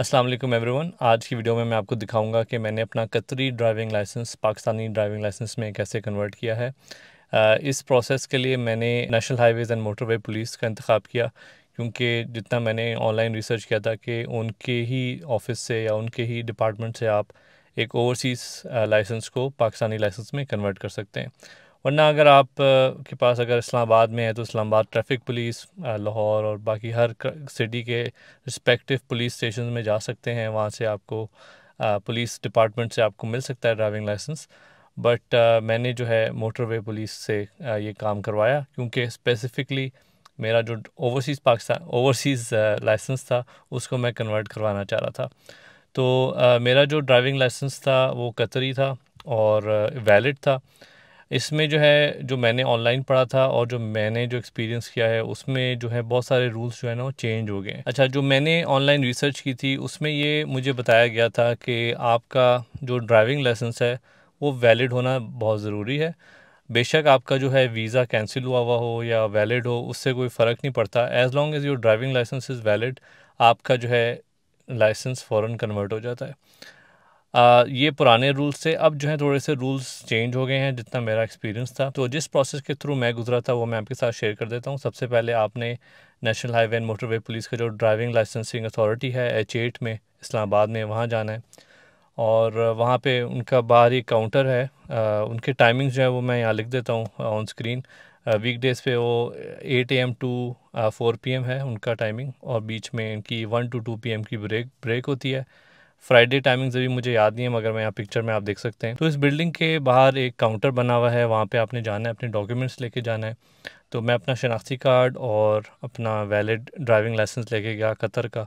Aslam everyone आज की video में मैं आपको दिखाऊंगा कि मैंने अपना Qatari driving licence Pakistani driving licence में कैसे कन्वर्ट किया है इस प्रोसेस के लिए मैंने national highways and motorway police का इंतखब किया क्योंकि जितना मैंने ऑनलाइन रिसर्च किया था कि उनके ही ऑफिस से या उनके ही डिपार्टमेंट से आप एक ओवरसीज़ लाइसेंस को पाकिस्तानी लाइसेंस में कन्वर्ट कर सकते हैं वरना अगर आप के पास अगर इस्लामाबाद में है तो इस्लामाबाद ट्रैफिक पुलिस लाहौर और बाकी हर सिटी के रिस्पेक्टिव पुलिस स्टेशन में जा सकते हैं वहाँ से आपको पुलिस डिपार्टमेंट से आपको मिल सकता है ड्राइविंग लाइसेंस बट मैंने जो है मोटरवे पुलिस से ये काम करवाया क्योंकि स्पेसिफ़िकली मेरा जो ओवरसीज़ पाकिस्तान ओवरसीज़ लाइसेंस था उसको मैं कन्वर्ट करवाना चाह रहा था तो मेरा जो ड्राइविंग लाइसेंस था वो कतरी था और वैलिड था इसमें जो है जो मैंने ऑनलाइन पढ़ा था और जो मैंने जो एक्सपीरियंस किया है उसमें जो है बहुत सारे रूल्स जो है ना वो चेंज हो गए अच्छा जो मैंने ऑनलाइन रिसर्च की थी उसमें ये मुझे बताया गया था कि आपका जो ड्राइविंग लाइसेंस है वो वैलिड होना बहुत ज़रूरी है बेशक आपका जो है वीज़ा कैंसिल हुआ हुआ हो या वैलिड हो उससे कोई फ़र्क नहीं पड़ता as long as your driving licence is valid आपका जो है लाइसेंस फ़ौर कन्वर्ट हो जाता है आ, ये पुराने रूल्स थे अब जो है थोड़े से रूल्स चेंज हो गए हैं जितना मेरा एक्सपीरियंस था तो जिस प्रोसेस के थ्रू मैं गुजरा था वो मैं आपके साथ शेयर कर देता हूँ सबसे पहले आपने national highway and motorway police का जो ड्राइविंग लाइसेंसिंग अथॉरिटी है एच एट में इस्लामाबाद में वहाँ जाना है और वहाँ पे उनका बाहरी काउंटर है आ, उनके टाइमिंग्स जो है वो मैं यहाँ लिख देता हूँ ऑन स्क्रीन वीक डेज़ पे वो eight AM to four PM एम है उनका टाइमिंग और बीच में इनकी वन टू टू पी एम की ब्रेक ब्रेक होती है फ्राइडे टाइमिंग्स अभी मुझे याद नहीं है मगर मैं यहाँ पिक्चर में आप देख सकते हैं तो इस बिल्डिंग के बाहर एक काउंटर बना हुआ है वहाँ पे आपने जाना है अपने डॉक्यूमेंट्स लेके जाना है तो मैं अपना शनाख्ती कार्ड और अपना वैलिड ड्राइविंग लाइसेंस लेके गया कतर का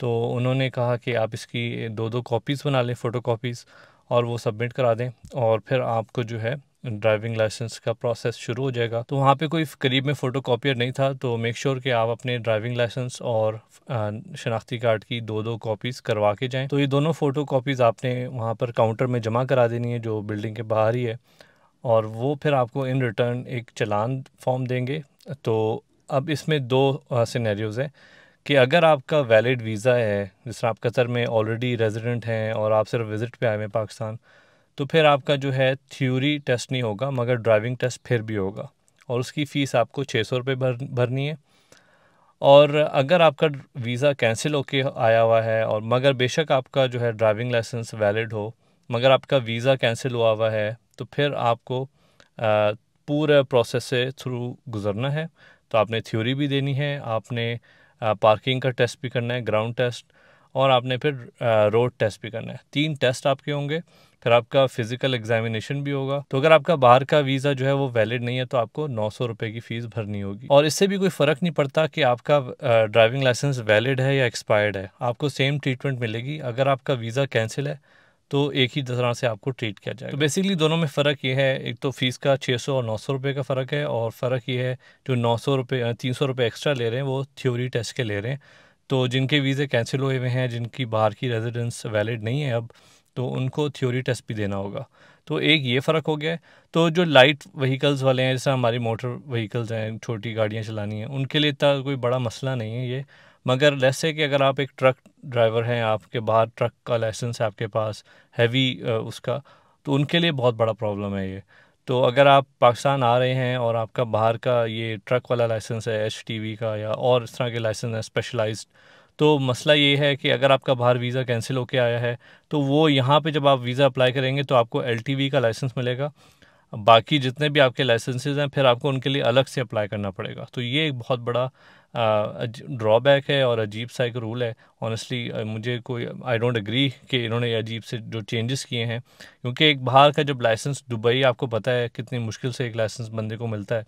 तो उन्होंने कहा कि आप इसकी दो दो कॉपीज़ बना लें फ़ोटो और वो सबमिट करा दें और फिर आपको जो है ड्राइविंग लाइसेंस का प्रोसेस शुरू हो जाएगा तो वहाँ पे कोई करीब में फ़ोटो कापियर नहीं था तो मेक श्योर sure कि आप अपने ड्राइविंग लाइसेंस और शनाख्ती कार्ड की दो दो कॉपीज़ करवा के जाएँ तो ये दोनों फ़ोटो कापीज़ आपने वहाँ पर काउंटर में जमा करा देनी है जो बिल्डिंग के बाहर ही है और वो फिर आपको इन रिटर्न एक चलान फॉर्म देंगे तो अब इसमें दो सिनेरियोज़ हैं कि अगर आपका वैलिड वीज़ा है जिस तरह आप कतर में ऑलरेडी रेजिडेंट हैं और आप सिर्फ विज़िट पे आए हैं पाकिस्तान तो फिर आपका जो है थ्योरी टेस्ट नहीं होगा मगर ड्राइविंग टेस्ट फिर भी होगा और उसकी फ़ीस आपको छः सौ रुपये भर भरनी है और अगर आपका वीज़ा कैंसिल होके आया हुआ है और मगर बेशक आपका जो है ड्राइविंग लाइसेंस वैलिड हो मगर आपका वीज़ा कैंसिल हुआ हुआ है तो फिर आपको पूरे प्रोसेस से थ्रू गुज़रना है तो आपने थ्योरी भी देनी है आपने पार्किंग का टेस्ट भी करना है ग्राउंड टेस्ट और आपने फिर रोड टेस्ट भी करना है तीन टेस्ट आपके होंगे फिर आपका फ़िज़िकल एग्जामिनेशन भी होगा तो अगर आपका बाहर का वीज़ा जो है वो वैलिड नहीं है तो आपको नौ सौ रुपये की फ़ीस भरनी होगी और इससे भी कोई फ़र्क नहीं पड़ता कि आपका ड्राइविंग लाइसेंस वैलिड है या एक्सपायर्ड है आपको सेम ट्रीटमेंट मिलेगी अगर आपका वीज़ा कैंसिल है तो एक ही तरह से आपको ट्रीट किया जाएगा तो बेसिकली दोनों में फ़र्क ये है एक तो फ़ीस का 600 और 900 रुपए का फ़र्क है और फ़र्क ये है जो 900 रुपए 300 रुपए एक्स्ट्रा ले रहे हैं वो थ्योरी टेस्ट के ले रहे हैं तो जिनके वीज़े कैंसिल हुए हुए हैं जिनकी बाहर की रेजिडेंस वैलिड नहीं है अब तो उनको थ्योरी टेस्ट भी देना होगा तो एक ये फ़र्क हो गया है तो जो लाइट व्हीकल्स वाले हैं जैसे हमारी मोटर व्हीकल्स हैं छोटी गाड़ियाँ चलानी हैं उनके लिए इतना कोई बड़ा मसला नहीं है ये मगर जैसे कि अगर आप एक ट्रक ड्राइवर हैं आपके बाहर ट्रक का लाइसेंस है आपके पास हैवी उसका तो उनके लिए बहुत बड़ा प्रॉब्लम है ये तो अगर आप पाकिस्तान आ रहे हैं और आपका बाहर का ये ट्रक वाला लाइसेंस है एच का या और इस तरह के लाइसेंस है स्पेशलाइज्ड तो मसला ये है कि अगर आपका बाहर वीज़ा कैंसिल होके आया है तो वो यहाँ पे जब आप वीज़ा अप्लाई करेंगे तो आपको एल का लाइसेंस मिलेगा बाकी जितने भी आपके लाइसेंसेज हैं फिर आपको उनके लिए अलग से अप्लाई करना पड़ेगा तो ये एक बहुत बड़ा ड्रॉबैक है और अजीब सा एक रूल है ऑनेस्टली मुझे कोई आई डोंट एग्री कि इन्होंने अजीब से जो चेंजेस किए हैं क्योंकि एक बाहर का जब लाइसेंस दुबई आपको पता है कितनी मुश्किल से एक लाइसेंस बंदे को मिलता है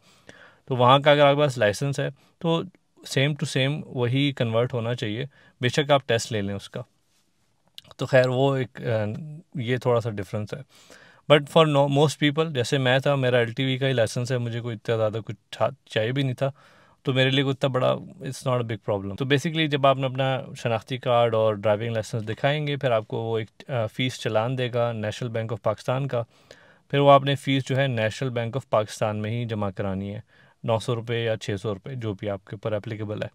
तो वहाँ का अगर आपके पास लाइसेंस है तो सेम टू सेम वही कन्वर्ट होना चाहिए बेशक आप टेस्ट ले लें उसका तो खैर वो एक ये थोड़ा सा डिफरेंस है बट फॉर मोस्ट पीपल जैसे मैं था मेरा एल का ही लाइसेंस है मुझे कोई इतना ज़्यादा कुछ चाहिए भी नहीं था तो मेरे लिए उतना बड़ा it's not a big problem तो बेसिकली जब आपने अपना शनाख्ती कार्ड और ड्राइविंग लाइसेंस दिखाएंगे फिर आपको वो एक फ़ीस चलान देगा नेशनल बैंक ऑफ पाकिस्तान का फिर वो आपने फ़ीस जो है नेशनल बैंक ऑफ पाकिस्तान में ही जमा करानी है नौ सौ रुपये या छः सौ रुपये जो भी आपके ऊपर एप्लीकेबल है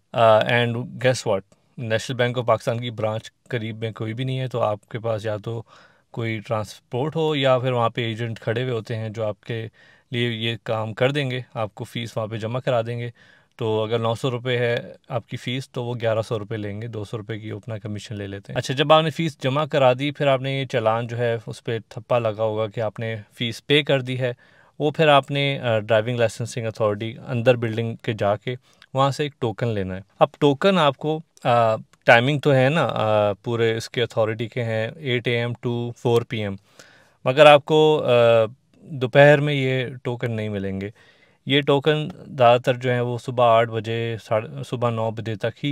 and guess what national bank of Pakistan की ब्रांच करीब में कोई भी नहीं है तो आपके पास या तो कोई ट्रांसपोर्ट हो या फिर वहाँ पे एजेंट खड़े हुए होते हैं जो आपके लिए ये काम कर देंगे आपको फ़ीस वहाँ पे जमा करा देंगे तो अगर नौ सौ रुपये है आपकी फ़ीस तो वो ग्यारह सौ रुपये लेंगे दो सौ रुपये की अपना कमीशन ले लेते हैं अच्छा जब आपने फ़ीस जमा करा दी फिर आपने ये चलान जो है उस पर थप्पा लगा होगा कि आपने फ़ीस पे कर दी है वो फिर आपने ड्राइविंग लाइसेंसिंग अथॉरिटी अंदर बिल्डिंग के जाके वहाँ से एक टोकन लेना है अब टोकन आपको आ, टाइमिंग तो है ना आ, पूरे इसके अथॉरिटी के हैं eight AM to four PM एम मगर आपको दोपहर में ये टोकन नहीं मिलेंगे ये टोकन ज़्यादातर जो है वो सुबह आठ बजे साढ़े सुबह नौ बजे तक ही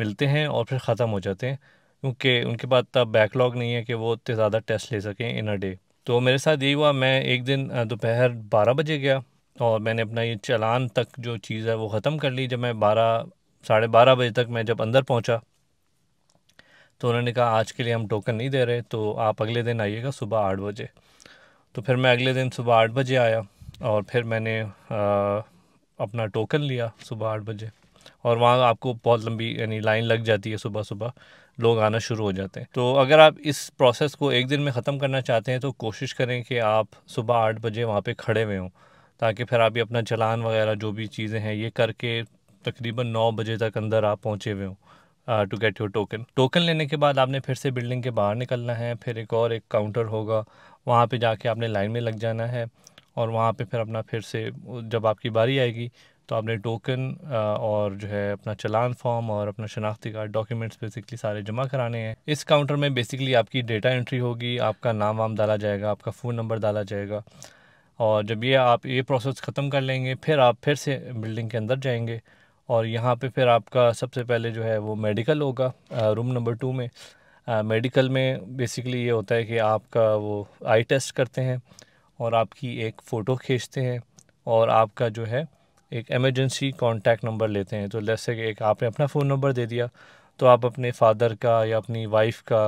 मिलते हैं और फिर ख़त्म हो जाते हैं क्योंकि उनके पास तब बैकलॉग नहीं है कि वो इतने ज़्यादा टेस्ट ले सकें इन अ डे तो मेरे साथ यही हुआ मैं एक दिन दोपहर बारह बजे गया और मैंने अपना ये चलान तक जो चीज़ है वो ख़त्म कर ली जब मैं बारह साढ़े बारह बजे तक मैं जब अंदर पहुंचा तो उन्होंने कहा आज के लिए हम टोकन नहीं दे रहे तो आप अगले दिन आइएगा सुबह आठ बजे तो फिर मैं अगले दिन सुबह आठ बजे आया और फिर मैंने अपना टोकन लिया सुबह आठ बजे और वहाँ आपको बहुत लंबी यानी लाइन लग जाती है सुबह सुबह लोग आना शुरू हो जाते हैं तो अगर आप इस प्रोसेस को एक दिन में ख़त्म करना चाहते हैं तो कोशिश करें कि आप सुबह आठ बजे वहाँ पे खड़े हुए हों ताकि फिर आप ये अपना चलान वगैरह जो भी चीज़ें हैं ये करके तकरीबन नौ बजे तक अंदर आप पहुँचे हुए हों to get your token token लेने के बाद आपने फिर से बिल्डिंग के बाहर निकलना है फिर एक और एक काउंटर होगा वहाँ पे जाके आपने लाइन में लग जाना है और वहाँ पे फिर अपना फिर से जब आपकी बारी आएगी तो आपने टोकन और जो है अपना चलान फॉर्म और अपना शनाख्ती कार्ड डॉक्यूमेंट्स बेसिकली सारे जमा कराने हैं इस काउंटर में बेसिकली आपकी डेटा एंट्री होगी आपका नाम वाम डाला जाएगा आपका फ़ोन नंबर डाला जाएगा और जब ये आप ये प्रोसेस ख़त्म कर लेंगे फिर आप फिर से बिल्डिंग के अंदर जाएंगे और यहाँ पे फिर आपका सबसे पहले जो है वो मेडिकल होगा रूम नंबर टू में मेडिकल में बेसिकली ये होता है कि आपका वो आई टेस्ट करते हैं और आपकी एक फ़ोटो खींचते हैं और आपका जो है एक एमरजेंसी कॉन्टैक्ट नंबर लेते हैं तो जैसे कि एक आपने अपना फ़ोन नंबर दे दिया तो आप अपने फादर का या अपनी वाइफ का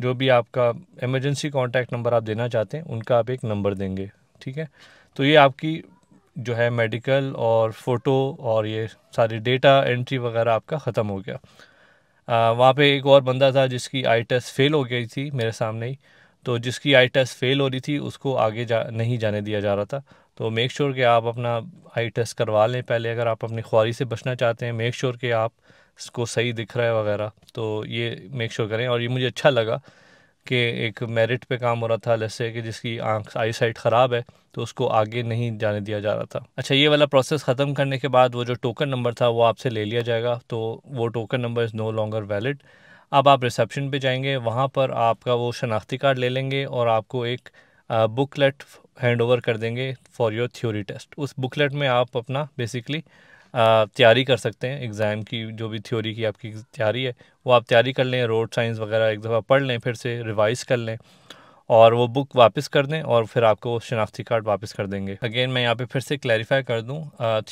जो भी आपका एमरजेंसी कॉन्टैक्ट नंबर आप देना चाहते हैं उनका आप एक नंबर देंगे ठीक है तो ये आपकी जो है मेडिकल और फ़ोटो और ये सारी डेटा एंट्री वगैरह आपका ख़त्म हो गया वहाँ पे एक और बंदा था जिसकी आई टेस्ट फेल हो गई थी मेरे सामने ही तो जिसकी आई टेस्ट फेल हो रही थी उसको आगे जा नहीं जाने दिया जा रहा था तो मेक श्योर sure कि आप अपना आई टेस्ट करवा लें पहले अगर आप अपनी ख्वारी से बचना चाहते हैं मेक श्योर sure कि आप इसको सही दिख रहा है वगैरह तो ये मेक श्योर sure करें और ये मुझे अच्छा लगा कि एक मेरिट पे काम हो रहा था जैसे कि जिसकी आँख आई साइट ख़राब है तो उसको आगे नहीं जाने दिया जा रहा था अच्छा ये वाला प्रोसेस ख़त्म करने के बाद वो जो टोकन नंबर था वो आपसे ले लिया जाएगा तो वो token number is no longer valid अब आप रिसेप्शन पे जाएंगे वहाँ पर आपका वो शनाख्ती कार्ड ले लेंगे और आपको एक बुकलेट हैंड ओवर कर देंगे फॉर योर थ्योरी टेस्ट उस बुकलेट में आप अपना बेसिकली तैयारी कर सकते हैं एग्ज़ाम की जो भी थ्योरी की आपकी तैयारी है वो आप तैयारी कर लें रोड साइंस वगैरह एक दफ़ा पढ़ लें फिर से रिवाइज़ कर लें और वो बुक वापस कर दें और फिर आपको वो शनाख्ती कार्ड वापस कर देंगे अगेन मैं यहाँ पे फिर से क्लैरिफाई कर दूँ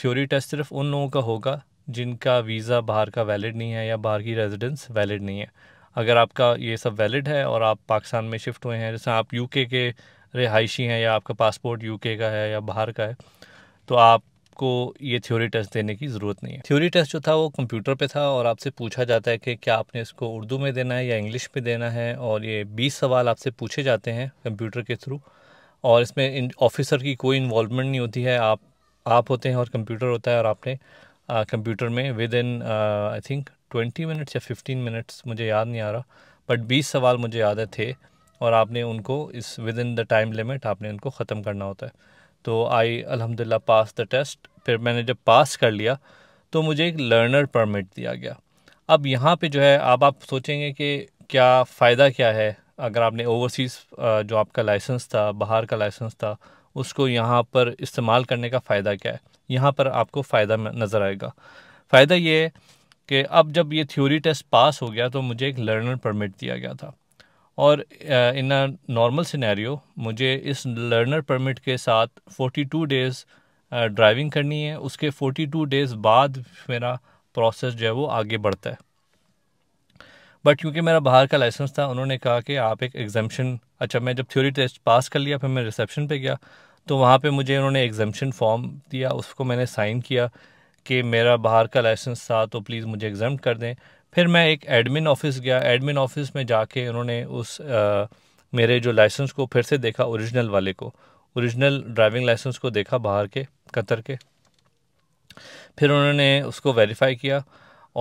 थ्योरी टेस्ट सिर्फ उन लोगों का होगा जिनका वीज़ा बाहर का वैलिड नहीं है या बाहर की रेजिडेंस वैलिड नहीं है अगर आपका ये सब वैलिड है और आप पाकिस्तान में शिफ्ट हुए हैं जैसे आप यू के रिहायशी हैं या आपका पासपोर्ट यू का है या बाहर का है तो आपको ये थ्योरी टेस्ट देने की ज़रूरत नहीं है थ्योरी टेस्ट जो था वो कंप्यूटर पे था और आपसे पूछा जाता है कि क्या आपने इसको उर्दू में देना है या इंग्लिश में देना है और ये बीस सवाल आपसे पूछे जाते हैं कंप्यूटर के थ्रू और इसमें ऑफिसर की कोई इन्वॉलमेंट नहीं होती है आप आप होते हैं और कंप्यूटर होता है और आपने कंप्यूटर में within I think twenty minutes या फिफ्टीन मिनट्स मुझे याद नहीं आ रहा बट बीस सवाल मुझे याद है थे और आपने उनको इस within the time limit आपने उनको ख़त्म करना होता है तो आई अलहमदिल्ला पास द टेस्ट फिर मैंने जब पास कर लिया तो मुझे एक लर्नर परमिट दिया गया अब यहाँ पे जो है अब आप सोचेंगे कि क्या फ़ायदा क्या है अगर आपने ओवरसीज़ जो आपका लाइसेंस था बाहर का लाइसेंस था उसको यहाँ पर इस्तेमाल करने का फ़ायदा क्या है यहाँ पर आपको फ़ायदा नज़र आएगा फ़ायदा ये है कि अब जब ये थ्योरी टेस्ट पास हो गया तो मुझे एक लर्नर परमिट दिया गया था और इन अ नॉर्मल सिनेरियो मुझे इस लर्नर परमिट के साथ 42 डेज़ ड्राइविंग करनी है उसके 42 डेज़ बाद मेरा प्रोसेस जो है वो आगे बढ़ता है बट क्योंकि मेरा बाहर का लाइसेंस था उन्होंने कहा कि आप एक एग्जामेशन अच्छा मैं जब थ्योरी टेस्ट पास कर लिया फिर मैं रिसेप्शन पे गया तो वहाँ पे मुझे उन्होंने एग्जामेशन फॉर्म दिया उसको मैंने साइन किया कि मेरा बाहर का लाइसेंस था तो प्लीज़ मुझे एग्जाम कर दें फिर मैं एक एडमिन ऑफिस गया एडमिन ऑफिस में जाके उन्होंने उस आ, मेरे जो लाइसेंस को फिर से देखा ओरिजिनल वाले को ओरिजिनल ड्राइविंग लाइसेंस को देखा बाहर के कतर के फिर उन्होंने उसको वेरीफाई किया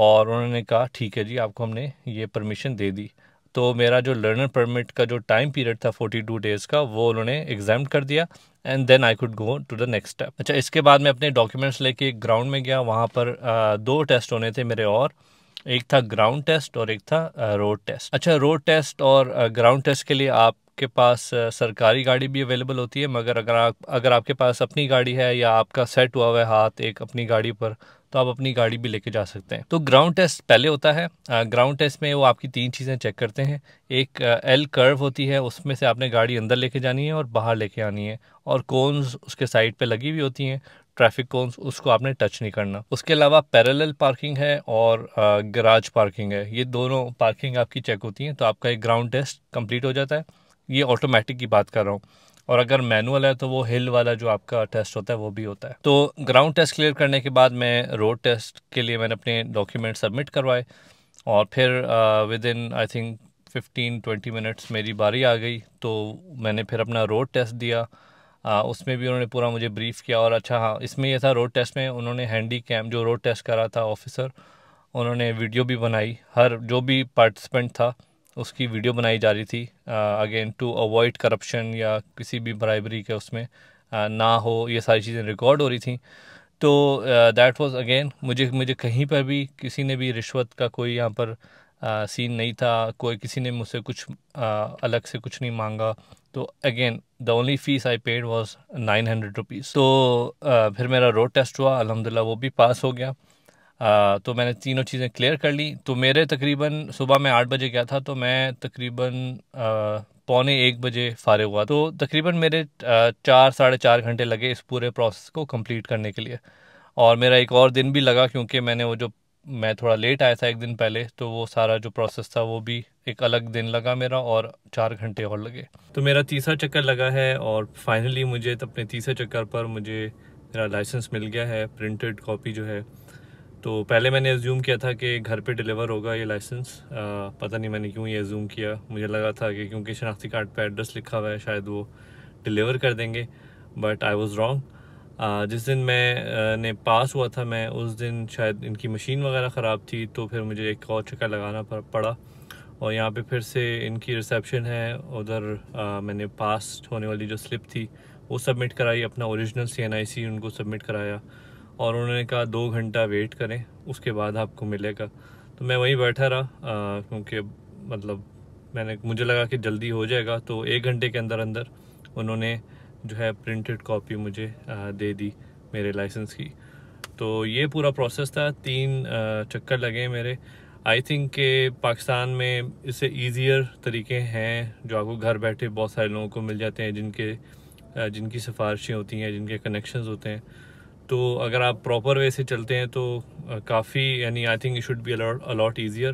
और उन्होंने कहा ठीक है जी आपको हमने ये परमिशन दे दी तो मेरा जो लर्नर परमिट का जो टाइम पीरियड था फोर्टी टू डेज़ का वो उन्होंने एग्जाम कर दिया and then I could go to the next step अच्छा इसके बाद मैं अपने डॉक्यूमेंट्स लेके ग्राउंड में गया वहाँ पर आ, दो टेस्ट होने थे मेरे और एक था ग्राउंड टेस्ट और एक था रोड टेस्ट अच्छा रोड टेस्ट और ग्राउंड टेस्ट के लिए आपके पास सरकारी गाड़ी भी अवेलेबल होती है मगर अगर आप अगर आपके पास अपनी गाड़ी है या आपका सेट हुआ हुआ है हाथ एक अपनी गाड़ी पर तो आप अपनी गाड़ी भी लेके जा सकते हैं तो ग्राउंड टेस्ट पहले होता है ग्राउंड टेस्ट में वो आपकी तीन चीज़ें चेक करते हैं एक एल कर्व होती है उसमें से आपने गाड़ी अंदर लेके जानी है और बाहर लेके आनी है और कोन्स उसके साइड पर लगी हुई होती हैं ट्रैफिक कोन्स उसको आपने टच नहीं करना उसके अलावा पैरेलल पार्किंग है और गराज पार्किंग है ये दोनों पार्किंग आपकी चेक होती हैं तो आपका एक ग्राउंड टेस्ट कंप्लीट हो जाता है ये ऑटोमेटिक की बात कर रहा हूँ और अगर मैनुअल है तो वो हिल वाला जो आपका टेस्ट होता है वो भी होता है तो ग्राउंड टेस्ट क्लियर करने के बाद मैं रोड टेस्ट के लिए मैंने अपने डॉक्यूमेंट सबमिट करवाए और फिर within I think fifteen twenty minutes मेरी बारी आ गई तो मैंने फिर अपना रोड टेस्ट दिया आ, उसमें भी उन्होंने पूरा मुझे ब्रीफ़ किया और अच्छा हाँ इसमें यह था रोड टेस्ट में उन्होंने हैंडी कैम जो रोड टेस्ट करा था ऑफिसर उन्होंने वीडियो भी बनाई हर जो भी पार्टिसिपेंट था उसकी वीडियो बनाई जा रही थी अगेन टू अवॉइड करप्शन या किसी भी ब्राइबरी के उसमें आ, ना हो ये सारी चीज़ें रिकॉर्ड हो रही थी तो दैट वाज अगेन मुझे मुझे कहीं पर भी किसी ने भी रिश्वत का कोई यहाँ पर आ, सीन नहीं था कोई किसी ने मुझसे कुछ आ, अलग से कुछ नहीं मांगा तो again the only fees I paid was nine hundred rupees तो आ, फिर मेरा रोड टेस्ट हुआ अलहमदिल्ला वो भी पास हो गया तो मैंने तीनों चीज़ें क्लियर कर ली तो मेरे तकरीबन सुबह मैं आठ बजे गया था तो मैं तकरीबन पौने एक बजे फारे हुआ तो तकरीबन मेरे चार साढ़े चार घंटे लगे इस पूरे प्रोसेस को कंप्लीट करने के लिए और मेरा एक और दिन भी लगा क्योंकि मैंने वो जो मैं थोड़ा लेट आया था एक दिन पहले तो वो सारा जो प्रोसेस था वो भी एक अलग दिन लगा मेरा और चार घंटे और लगे तो मेरा तीसरा चक्कर लगा है और फाइनली मुझे तो अपने तीसरे चक्कर पर मुझे मेरा लाइसेंस मिल गया है प्रिंटेड कॉपी जो है तो पहले मैंने एज्यूम किया था कि घर पे डिलीवर होगा ये लाइसेंस पता नहीं मैंने क्यों ये एज्यूम किया मुझे लगा था कि क्योंकि शनाख्ती कार्ड पे एड्रेस लिखा हुआ है शायद वो डिलीवर कर देंगे बट आई वॉज़ रॉन्ग जिस दिन मैं ने पास हुआ था मैं उस दिन शायद इनकी मशीन वगैरह ख़राब थी तो फिर मुझे एक और चक्कर लगाना पड़ा और यहाँ पर फिर से इनकी रिसेप्शन है उधर मैंने पास होने वाली जो स्लिप थी वो सबमिट कराई अपना औरिजिनल सी एन आई सी उनको सबमिट कराया और उन्होंने कहा दो घंटा वेट करें उसके बाद आपको मिलेगा तो मैं वहीं बैठा रहा क्योंकि मतलब मैंने मुझे लगा कि जल्दी हो जाएगा तो एक घंटे के अंदर अंदर उन्होंने जो है प्रिंटेड कॉपी मुझे दे दी मेरे लाइसेंस की तो ये पूरा प्रोसेस था तीन चक्कर लगे मेरे आई थिंक के पाकिस्तान में इससे ईजियर तरीके हैं जो आपको घर बैठे बहुत सारे लोगों को मिल जाते हैं जिनके जिनकी सिफारिशें होती हैं जिनके कनेक्शंस होते हैं तो अगर आप प्रॉपर वे से चलते हैं तो काफ़ी यानी I think you should be a lot easier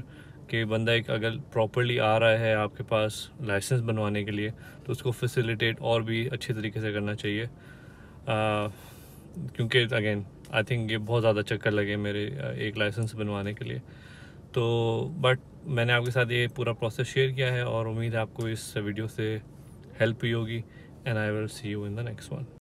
कि बंदा एक अगर प्रॉपरली आ रहा है आपके पास लाइसेंस बनवाने के लिए तो उसको फैसिलिटेट और भी अच्छे तरीके से करना चाहिए क्योंकि अगेन आई थिंक ये बहुत ज़्यादा चक्कर लगे मेरे एक लाइसेंस बनवाने के लिए तो बट मैंने आपके साथ ये पूरा प्रोसेस शेयर किया है और उम्मीद है आपको इस वीडियो से हेल्प हुई होगी and I will see you in the next one